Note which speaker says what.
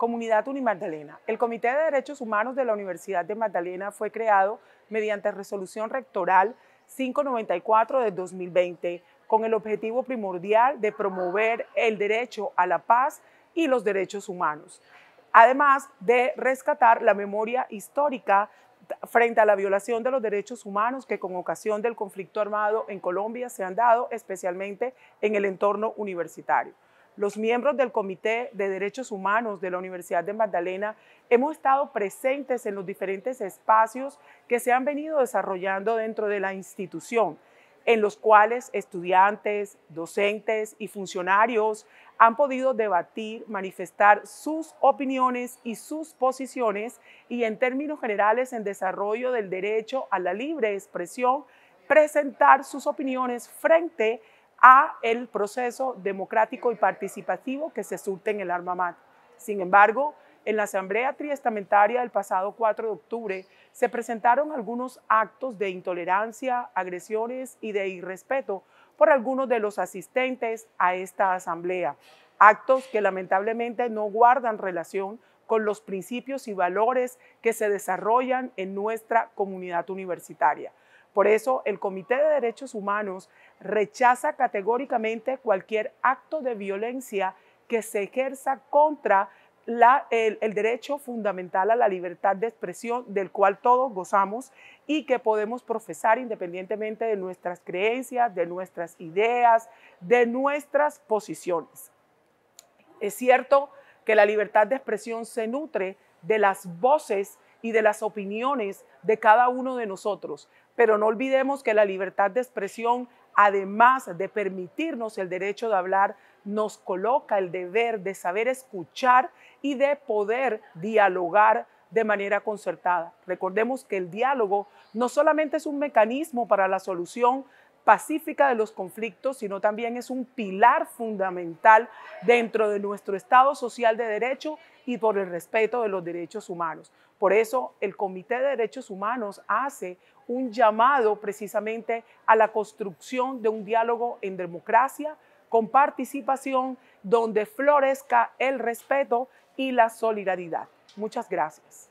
Speaker 1: Comunidad Unimagdalena. El Comité de Derechos Humanos de la Universidad de Magdalena fue creado mediante resolución rectoral 594 de 2020 con el objetivo primordial de promover el derecho a la paz y los derechos humanos, además de rescatar la memoria histórica frente a la violación de los derechos humanos que con ocasión del conflicto armado en Colombia se han dado, especialmente en el entorno universitario los miembros del Comité de Derechos Humanos de la Universidad de Magdalena hemos estado presentes en los diferentes espacios que se han venido desarrollando dentro de la institución, en los cuales estudiantes, docentes y funcionarios han podido debatir, manifestar sus opiniones y sus posiciones y en términos generales en desarrollo del derecho a la libre expresión, presentar sus opiniones frente a a el proceso democrático y participativo que se surte en el Alma Sin embargo, en la Asamblea Triestamentaria del pasado 4 de octubre se presentaron algunos actos de intolerancia, agresiones y de irrespeto por algunos de los asistentes a esta Asamblea, actos que lamentablemente no guardan relación con los principios y valores que se desarrollan en nuestra comunidad universitaria. Por eso, el Comité de Derechos Humanos rechaza categóricamente cualquier acto de violencia que se ejerza contra el, el, derecho fundamental a la libertad de expresión del cual todos gozamos y que podemos profesar independientemente de nuestras creencias, de nuestras ideas, de nuestras posiciones. Es cierto que la libertad de expresión se nutre de las voces y de las opiniones de cada uno de nosotros, pero no olvidemos que la libertad de expresión, además de permitirnos el derecho de hablar, nos coloca el deber de saber escuchar y de poder dialogar de manera concertada. Recordemos que el diálogo no solamente es un mecanismo para la solución pacífica de los conflictos, sino también es un pilar fundamental dentro de nuestro Estado social de derecho y por el respeto de los derechos humanos. Por eso el Comité de Derechos Humanos hace un llamado precisamente a la construcción de un diálogo en democracia, con participación, donde florezca el respeto y la solidaridad. Muchas gracias.